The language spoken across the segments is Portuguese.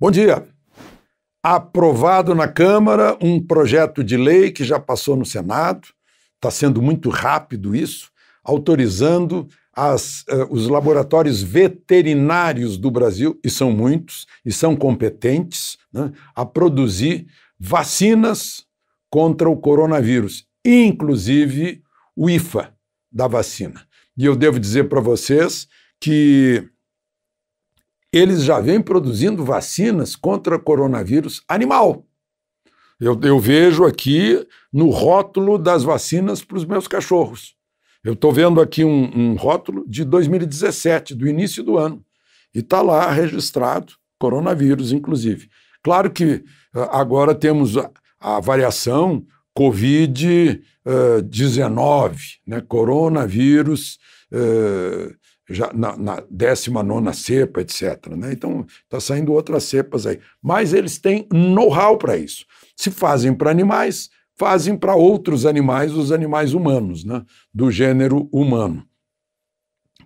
Bom dia. Aprovado na Câmara um projeto de lei que já passou no Senado, está sendo muito rápido isso, autorizando as, uh, os laboratórios veterinários do Brasil, e são muitos, e são competentes, né, a produzir vacinas contra o coronavírus, inclusive o IFA da vacina. E eu devo dizer para vocês que eles já vêm produzindo vacinas contra coronavírus animal. Eu, eu vejo aqui no rótulo das vacinas para os meus cachorros. Eu estou vendo aqui um, um, rótulo de 2017, do início do ano, e está lá registrado coronavírus, inclusive. Claro que ah, agora temos a, a variação Covid-19, eh, né? coronavírus, eh, já na, décima 19 cepa, etc. Né? Então, está saindo outras cepas aí. Mas eles têm know-how para isso. Se fazem para animais, fazem para outros animais, os animais humanos, né? do gênero humano.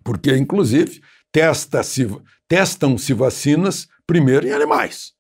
Porque, inclusive, testa-se, testam-se vacinas primeiro em animais,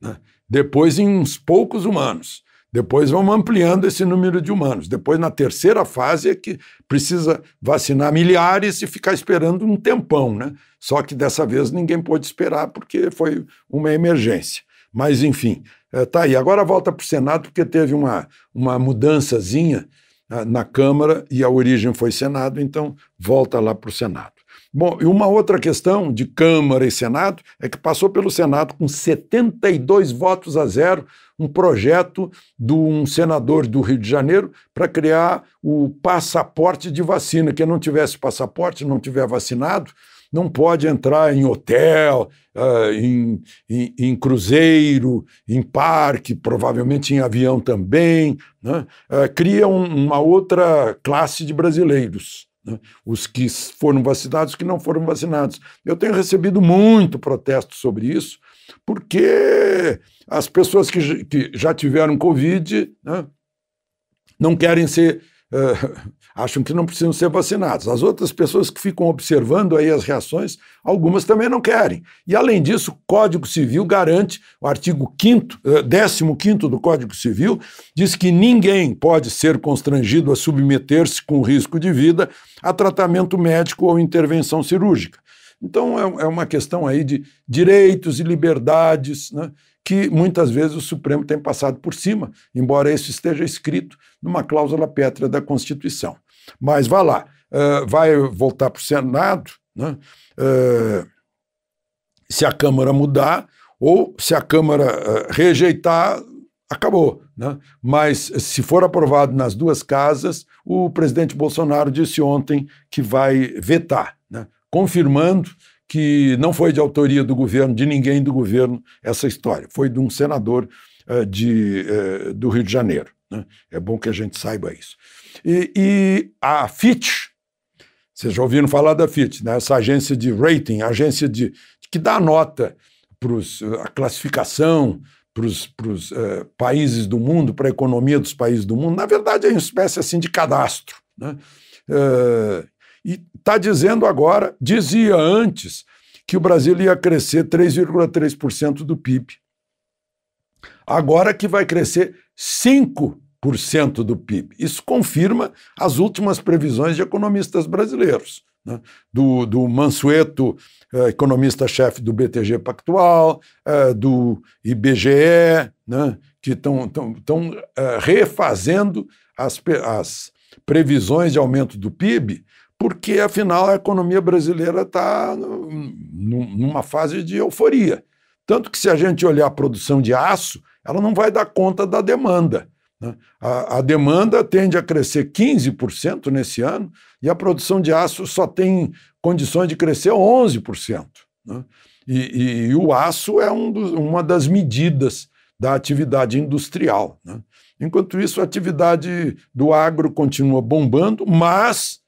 né? depois em uns poucos humanos. Depois vamos ampliando esse número de humanos. Depois, na terceira fase, é que precisa vacinar milhares e ficar esperando um tempão, né? Só que dessa vez ninguém pôde esperar porque foi uma emergência. Mas, enfim, é, tá aí. Agora volta para o Senado, porque teve uma, uma mudançazinha ah, na Câmara e a origem foi Senado, então volta lá para o Senado. Bom, e uma outra questão de Câmara e Senado é que passou pelo Senado com 72 votos a zero um projeto de um senador do Rio de Janeiro para criar o passaporte de vacina. Quem não tivesse passaporte, não tiver vacinado, não pode entrar em hotel, uh, em, em, em, cruzeiro, em parque, provavelmente em avião também. Né? Uh, cria um, uma outra classe de brasileiros. Né, os que foram vacinados, os que não foram vacinados. Eu tenho recebido muito protesto sobre isso, porque as pessoas que, que já tiveram Covid né, não querem ser acham que não precisam ser vacinados. As outras pessoas que ficam observando aí as reações, algumas também não querem. E, além disso, o Código Civil garante, o artigo 5 uh, 15 do Código Civil, diz que ninguém pode ser constrangido a submeter-se com risco de vida a tratamento médico ou intervenção cirúrgica. Então, é, é uma questão aí de direitos e liberdades, né? que muitas vezes o Supremo tem passado por cima, embora isso esteja escrito numa cláusula pétrea da Constituição. Mas vá lá, uh, vai voltar para o Senado, né? uh, se a Câmara mudar ou se a Câmara uh, rejeitar, acabou. Né? Mas se for aprovado nas duas casas, o presidente Bolsonaro disse ontem que vai vetar, né? confirmando que não foi de autoria do governo, de ninguém do governo, essa história. Foi de um senador uh, de, uh, do Rio de Janeiro. Né? É bom que a gente saiba isso. E, e a Fitch, vocês já ouviram falar da Fitch, né? essa agência de rating, agência de que dá nota para eh, a classificação para os uh, países do mundo, para a economia dos países do mundo, na verdade é uma espécie assim de cadastro. Né? Uh, e está dizendo agora, dizia antes, que o Brasil ia crescer 3,3% do PIB. Agora que vai crescer 5% do PIB. Isso confirma as últimas previsões de economistas brasileiros. Né? Do, do Mansueto, eh, economista-chefe do BTG Pactual, eh, do IBGE, né? que estão eh, refazendo as, as previsões de aumento do PIB porque afinal a economia brasileira está numa fase de euforia. Tanto que se a gente olhar a produção de aço, ela não vai dar conta da demanda. Né? A, a, demanda tende a crescer 15% nesse ano e a produção de aço só tem condições de crescer 11%. Né? E, e, e, o aço é um uma das medidas da atividade industrial. Né? Enquanto isso, a atividade do agro continua bombando, mas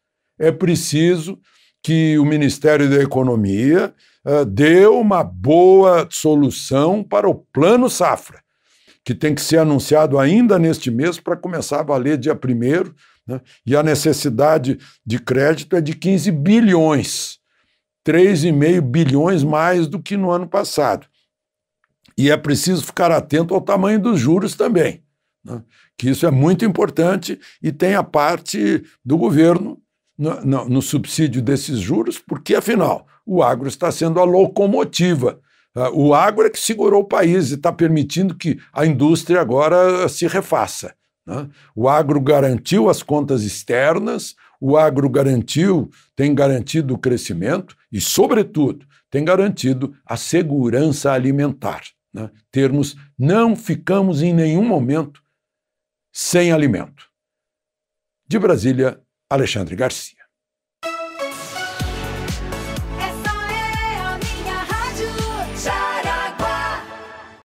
é preciso que o Ministério da Economia uh, dê uma boa solução para o Plano Safra, que tem que ser anunciado ainda neste mês para começar a valer dia 1 né? e a necessidade de crédito é de 15 bilhões, 3,5 bilhões mais do que no ano passado. E é preciso ficar atento ao tamanho dos juros também, né? que isso é muito importante e tem a parte do governo no, no, no subsídio desses juros, porque, afinal, o agro está sendo a locomotiva. Ah, o agro é que segurou o país e está permitindo que a indústria agora ah, se refaça. Né? O agro garantiu as contas externas, o agro garantiu, tem garantido o crescimento e, sobretudo, tem garantido a segurança alimentar. Né? Termos, não ficamos em nenhum momento sem alimento. De Brasília, Alexandre Garcia.